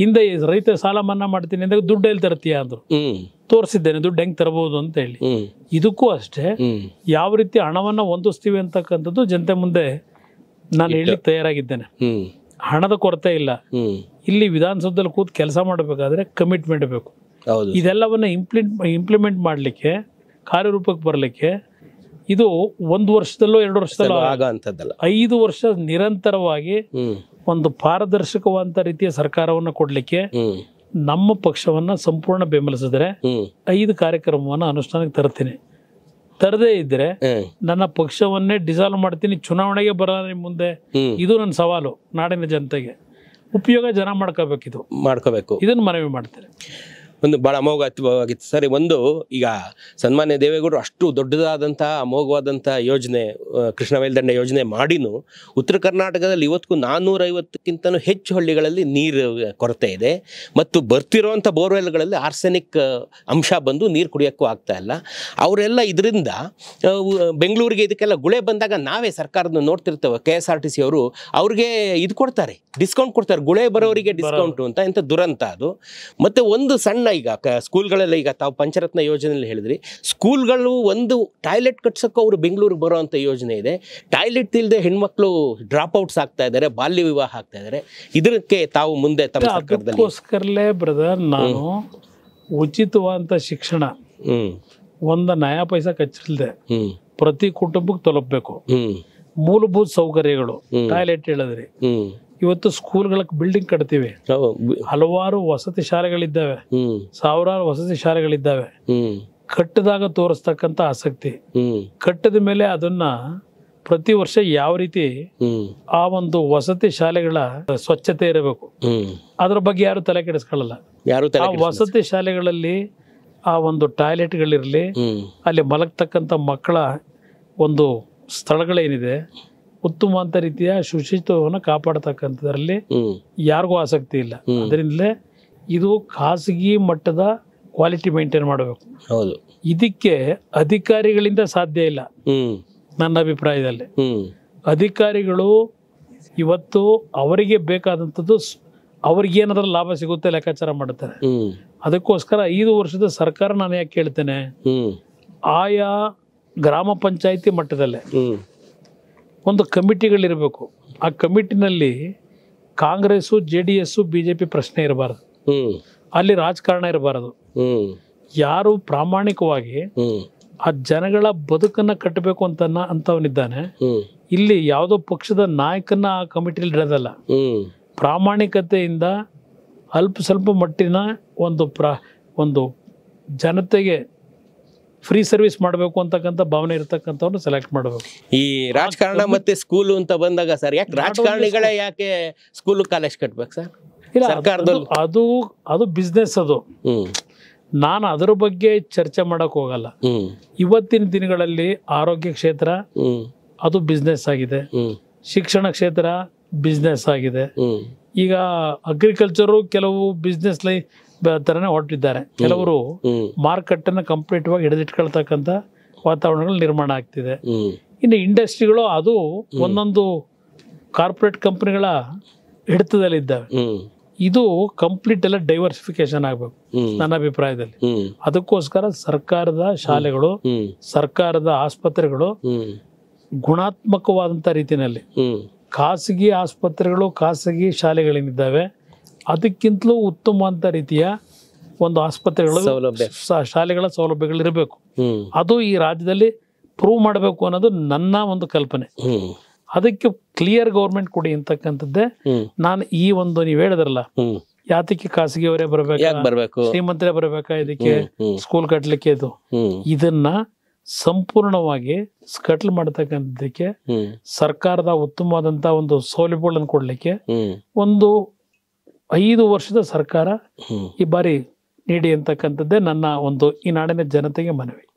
ಹಿಂದೆ ರೈತ ಸಾಲ ಮನ್ನಾ ಮಾಡ್ತೀನಿ ಅಂದಾಗ ದುಡ್ಡು ಎಲ್ಲಿ ತರ್ತೀಯ ಅಂದ್ರು ತೋರಿಸಿದ್ದೇನೆ ದುಡ್ಡು ಹೆಂಗ್ ತರಬಹುದು ಅಂತ ಹೇಳಿ ಇದಕ್ಕೂ ಅಷ್ಟೇ ಯಾವ ರೀತಿ ಹಣವನ್ನ ಹೊಂದಿಸ್ತೀವಿ ಅಂತಕ್ಕಂಥದ್ದು ಜನತೆ ಮುಂದೆ ನಾನು ಹೇಳಿ ತಯಾರಾಗಿದ್ದೇನೆ ಹಣದ ಕೊರತೆ ಇಲ್ಲ ಇಲ್ಲಿ ವಿಧಾನಸೌಧದಲ್ಲಿ ಕೂತ್ ಕೆಲಸ ಮಾಡಬೇಕಾದ್ರೆ ಕಮಿಟ್ಮೆಂಟ್ ಬೇಕು ಇದೆಲ್ಲವನ್ನ ಇಂಪ್ಲಿ ಇಂಪ್ಲಿಮೆಂಟ್ ಮಾಡಲಿಕ್ಕೆ ಕಾರ್ಯರೂಪಕ್ಕೆ ಬರಲಿಕ್ಕೆ ಇದು ಒಂದು ವರ್ಷದಲ್ಲೋ ಎರಡು ವರ್ಷದಲ್ಲೋ ಐದು ವರ್ಷ ನಿರಂತರವಾಗಿ ಒಂದು ಪಾರದರ್ಶಕವಾದ ರೀತಿಯ ಸರ್ಕಾರವನ್ನು ಕೊಡಲಿಕ್ಕೆ ನಮ್ಮ ಪಕ್ಷವನ್ನ ಸಂಪೂರ್ಣ ಬೆಂಬಲಿಸಿದ್ರೆ ಐದು ಕಾರ್ಯಕ್ರಮವನ್ನು ಅನುಷ್ಠಾನಕ್ಕೆ ತರ್ತೀನಿ ತರದೇ ಇದ್ರೆ ನನ್ನ ಪಕ್ಷವನ್ನೇ ಡಿಸಾಲ್ವ್ ಮಾಡ್ತೀನಿ ಚುನಾವಣೆಗೆ ನಿಮ್ಮ ಮುಂದೆ ಇದು ನನ್ನ ಸವಾಲು ನಾಡಿನ ಜನತೆಗೆ ಉಪಯೋಗ ಜನ ಇದು ಮಾಡ್ಕೋಬೇಕು ಇದನ್ನ ಮನವಿ ಮಾಡ್ತೇನೆ ಒಂದು ಭಾಳ ಅಮೋಘವಾಗಿತ್ತು ಸರಿ ಒಂದು ಈಗ ಸನ್ಮಾನ್ಯ ದೇವೇಗೌಡರು ಅಷ್ಟು ದೊಡ್ಡದಾದಂಥ ಅಮೋಘವಾದಂಥ ಯೋಜನೆ ಕೃಷ್ಣ ಮೇಲ್ದಂಡ ಯೋಜನೆ ಮಾಡಿನೂ ಉತ್ತರ ಕರ್ನಾಟಕದಲ್ಲಿ ಇವತ್ತಿಗೂ ನಾನ್ನೂರೈವತ್ತಕ್ಕಿಂತನೂ ಹೆಚ್ಚು ಹಳ್ಳಿಗಳಲ್ಲಿ ನೀರು ಕೊರತೆ ಇದೆ ಮತ್ತು ಬರ್ತಿರುವಂಥ ಬೋರ್ವೆಲ್ಗಳಲ್ಲಿ ಆರ್ಸೆನಿಕ್ ಅಂಶ ಬಂದು ನೀರು ಕುಡಿಯೋಕ್ಕೂ ಆಗ್ತಾ ಇಲ್ಲ ಅವರೆಲ್ಲ ಇದರಿಂದ ಬೆಂಗಳೂರಿಗೆ ಇದಕ್ಕೆಲ್ಲ ಗುಳೆ ಬಂದಾಗ ನಾವೇ ಸರ್ಕಾರದ ನೋಡ್ತಿರ್ತೇವೆ K S R T C ಅವರು ಅವ್ರಿಗೆ ಇದು ಕೊಡ್ತಾರೆ ಡಿಸ್ಕೌಂಟ್ ಕೊಡ್ತಾರೆ ಗುಳೆ ಬರೋರಿಗೆ ಡಿಸ್ಕೌಂಟ್ ಅಂತ ಇಂಥ ದುರಂತ ಅದು ಮತ್ತೆ ಒಂದು ಸಣ್ಣ ಸ್ಕೂಲ್ನ ಈಗ ಕ ಸ್ಕೂಲ್ಗಳೆಲ್ಲ ಈಗ ತಾವು ಪಂಚರತ್ನ ಯೋಜನೆಯಲ್ಲಿ ಹೇಳಿದ್ರಿ ಸ್ಕೂಲ್ಗಳು ಒಂದು ಟಾಯ್ಲೆಟ್ ಕಟ್ಸೋಕ್ಕೂ ಅವರು ಬೆಂಗಳೂರಿಗೆ ಬರೋ ಯೋಜನೆ ಇದೆ ಟಾಯ್ಲೆಟ್ ಇಲ್ಲದೆ ಹೆಣ್ಮಕ್ಳು ಡ್ರಾಪ್ ಔಟ್ಸ್ ಆಗ್ತಾ ಇದ್ದಾರೆ ಬಾಲ್ಯ ವಿವಾಹ ಆಗ್ತಾ ಇದ್ದಾರೆ ಇದಕ್ಕೆ ತಾವು ಮುಂದೆ ತಮ್ಮ ಅದಕ್ಕೋಸ್ಕರಲೇ ಬ್ರದರ್ ನಾನು ಉಚಿತವಾದಂಥ ಶಿಕ್ಷಣ ಒಂದು ನಯಾ ಪೈಸ ಕಚ್ಚಿಲ್ದೆ ಪ್ರತಿ ಕುಟುಂಬಕ್ಕೆ ತಲುಪಬೇಕು ಮೂಲಭೂತ ಸೌಕರ್ಯಗಳು ಟಾಯ್ಲೆಟ್ ಹೇಳಿದ್ರಿ ಇವತ್ತು ಸ್ಕೂಲ್ಗಳ ಬಿಲ್ಡಿಂಗ್ ಕಟ್ತೀವಿ ಹಲವಾರು ವಸತಿ ಶಾಲೆಗಳಿದ್ದಾವೆ ಸಾವಿರಾರು ವಸತಿ ಶಾಲೆಗಳಿದ್ದಾವೆ ಕಟ್ಟದಾಗ ತೋರಿಸ್ತಕ್ಕಂತ ಆಸಕ್ತಿ ಕಟ್ಟದ ಮೇಲೆ ಅದನ್ನ ಪ್ರತಿ ವರ್ಷ ಯಾವ ರೀತಿ ಆ ಒಂದು ವಸತಿ ಶಾಲೆಗಳ ಸ್ವಚ್ಛತೆ ಇರಬೇಕು ಅದ್ರ ಬಗ್ಗೆ ಯಾರು ತಲೆ ಕೆಡಿಸ್ಕೊಳ್ಳಲ್ಲ ಯಾರು ವಸತಿ ಶಾಲೆಗಳಲ್ಲಿ ಆ ಒಂದು ಟಾಯ್ಲೆಟ್ಗಳಿರಲಿ ಅಲ್ಲಿ ಮಲಗ್ತಕ್ಕಂಥ ಮಕ್ಕಳ ಒಂದು ಸ್ಥಳಗಳೇನಿದೆ ಉತ್ತಮವಂತ ರೀತಿಯ ಶುಚಿತ್ವವನ್ನು ಕಾಪಾಡತಕ್ಕಂಥದ್ರಲ್ಲಿ ಯಾರಿಗೂ ಆಸಕ್ತಿ ಇಲ್ಲ ಅದರಿಂದಲೇ ಇದು ಖಾಸಗಿ ಮಟ್ಟದ ಕ್ವಾಲಿಟಿ ಮೇಂಟೈನ್ ಮಾಡಬೇಕು ಹೌದು ಇದಕ್ಕೆ ಅಧಿಕಾರಿಗಳಿಂದ ಸಾಧ್ಯ ಇಲ್ಲ ನನ್ನ ಅಭಿಪ್ರಾಯದಲ್ಲಿ ಅಧಿಕಾರಿಗಳು ಇವತ್ತು ಅವರಿಗೆ ಬೇಕಾದಂಥದ್ದು ಅವ್ರಿಗೇನಾದ್ರೂ ಲಾಭ ಸಿಗುತ್ತೆ ಲೆಕ್ಕಾಚಾರ ಮಾಡುತ್ತಾರೆ ಅದಕ್ಕೋಸ್ಕರ ಐದು ವರ್ಷದ ಸರ್ಕಾರ ನಾನು ಯಾಕೆ ಕೇಳ್ತೇನೆ ಆಯಾ ಗ್ರಾಮ ಪಂಚಾಯಿತಿ ಮಟ್ಟದಲ್ಲೇ ಒಂದು ಕಮಿಟಿಗಳಿರಬೇಕು ಆ ಕಮಿಟಿನಲ್ಲಿ Congress J D S B J P ಪ್ರಶ್ನೆ ಇರಬಾರದು ಅಲ್ಲಿ ರಾಜಕಾರಣ ಇರಬಾರದು ಯಾರು ಪ್ರಾಮಾಣಿಕವಾಗಿ ಆ ಜನಗಳ ಬದುಕನ್ನ ಕಟ್ಟಬೇಕು ಅಂತ ಅಂತವನಿದ್ದಾನೆ ಇಲ್ಲಿ ಯಾವುದೋ ಪಕ್ಷದ ನಾಯಕನ ಆ ಕಮಿಟಿಲಿ ಇಡೋದಲ್ಲ ಪ್ರಾಮಾಣಿಕತೆಯಿಂದ ಅಲ್ಪ ಸ್ವಲ್ಪ ಮಟ್ಟಿನ ಒಂದು ಪ್ರ ಒಂದು ಜನತೆಗೆ ಫ್ರೀ ಸರ್ವಿಸ್ ಮಾಡಬೇಕು ಅಂತಕ್ಕಂಥ ಭಾವನೆ ಇರತಕ್ಕಂಥವ್ರನ್ನ ಸೆಲೆಕ್ಟ್ ಮಾಡಬೇಕು ಈ ರಾಜಕಾರಣ ಮತ್ತೆ ಸ್ಕೂಲು ಅಂತ ಬಂದಾಗ ಸರ್ ಯಾಕೆ ರಾಜಕಾರಣಿಗಳೇ ಯಾಕೆ ಸ್ಕೂಲ್ ಕಾಲೇಜ್ ಕಟ್ಬೇಕು ಸರ್ ಇಲ್ಲ ಸರ್ಕಾರದಲ್ಲಿ ಅದು ಅದು ಬಿಸ್ನೆಸ್ ಅದು ನಾನು ಅದರ ಬಗ್ಗೆ ಚರ್ಚೆ ಮಾಡಕ್ ಹೋಗಲ್ಲ ಇವತ್ತಿನ ದಿನಗಳಲ್ಲಿ ಆರೋಗ್ಯ ಕ್ಷೇತ್ರ ಅದು ಬಿಸ್ನೆಸ್ ಆಗಿದೆ ಶಿಕ್ಷಣ ಕ್ಷೇತ್ರ ಬಿಸ್ನೆಸ್ ಆಗಿದೆ ಈಗ ಅಗ್ರಿಕಲ್ಚರು ಕೆಲವು ಬಿಸ್ನೆಸ್ ಲೈ ಥರನೇ ಹೊರಟಿದ್ದಾರೆ ಕೆಲವರು ಮಾರ್ಕೆಟ್ ಕಂಪ್ಲೀಟ್ವಾಗಿ ಕಂಪ್ಲೀಟ್ ಆಗಿ ಹಿಡಿದಿಟ್ಕೊಳ್ತಕ್ಕಂಥ ವಾತಾವರಣಗಳು ನಿರ್ಮಾಣ ಆಗ್ತಿದೆ ಇನ್ನು ಇಂಡಸ್ಟ್ರಿಗಳು ಅದು ಒಂದೊಂದು ಕಾರ್ಪೊರೇಟ್ ಕಂಪ್ನಿಗಳ ಹಿಡಿತದಲ್ಲಿದ್ದಾವೆ ಇದು ಕಂಪ್ಲೀಟ್ ಎಲ್ಲ ಡೈವರ್ಸಿಫಿಕೇಶನ್ ಆಗಬೇಕು ನನ್ನ ಅಭಿಪ್ರಾಯದಲ್ಲಿ ಅದಕ್ಕೋಸ್ಕರ ಸರ್ಕಾರದ ಶಾಲೆಗಳು ಸರ್ಕಾರದ ಆಸ್ಪತ್ರೆಗಳು ಗುಣಾತ್ಮಕವಾದಂಥ ರೀತಿಯಲ್ಲಿ ಖಾಸಗಿ ಆಸ್ಪತ್ರೆಗಳು ಖಾಸಗಿ ಶಾಲೆಗಳೇನಿದ್ದಾವೆ ಅದಕ್ಕಿಂತಲೂ ಉತ್ತಮವಂತ ರೀತಿಯ ಒಂದು ಆಸ್ಪತ್ರೆಗಳು ಸೌಲಭ್ಯ ಶಾಲೆಗಳ ಸೌಲಭ್ಯಗಳಿರಬೇಕು ಅದು ಈ ರಾಜ್ಯದಲ್ಲಿ ಪ್ರೂವ್ ಮಾಡಬೇಕು ಅನ್ನೋದು ನನ್ನ ಒಂದು ಕಲ್ಪನೆ ಅದಕ್ಕೆ ಕ್ಲಿಯರ್ ಗೌರ್ಮೆಂಟ್ ಕೊಡಿ ಅಂತಕ್ಕಂಥದ್ದೇ ನಾನು ಈ ಒಂದು ನೀವು ಹೇಳಿದ್ರಲ್ಲ ಯಾತಕ್ಕೆ ಖಾಸಗಿಯವರೇ ಬರಬೇಕು ಶ್ರೀಮಂತರೇ ಬರಬೇಕಾ ಇದಕ್ಕೆ ಸ್ಕೂಲ್ ಕಟ್ಟಲಿಕ್ಕೆ ಇದು ಇದನ್ನ ಸಂಪೂರ್ಣವಾಗಿ ಸ್ಕಟ್ಲ್ ಮಾಡತಕ್ಕಂಥದ್ದಕ್ಕೆ ಸರ್ಕಾರದ ಉತ್ತಮವಾದಂತಹ ಒಂದು ಸೌಲಭ್ಯಗಳನ್ನು ಕೊಡ್ಲಿಕ್ಕೆ ಒಂದು ಐದು ವರ್ಷದ ಸರ್ಕಾರ ಈ ಬಾರಿ ನೀಡಿ ಅಂತಕ್ಕಂಥದ್ದೇ ನನ್ನ ಒಂದು ಈ ನಾಡಿನ ಜನತೆಗೆ ಮನವಿ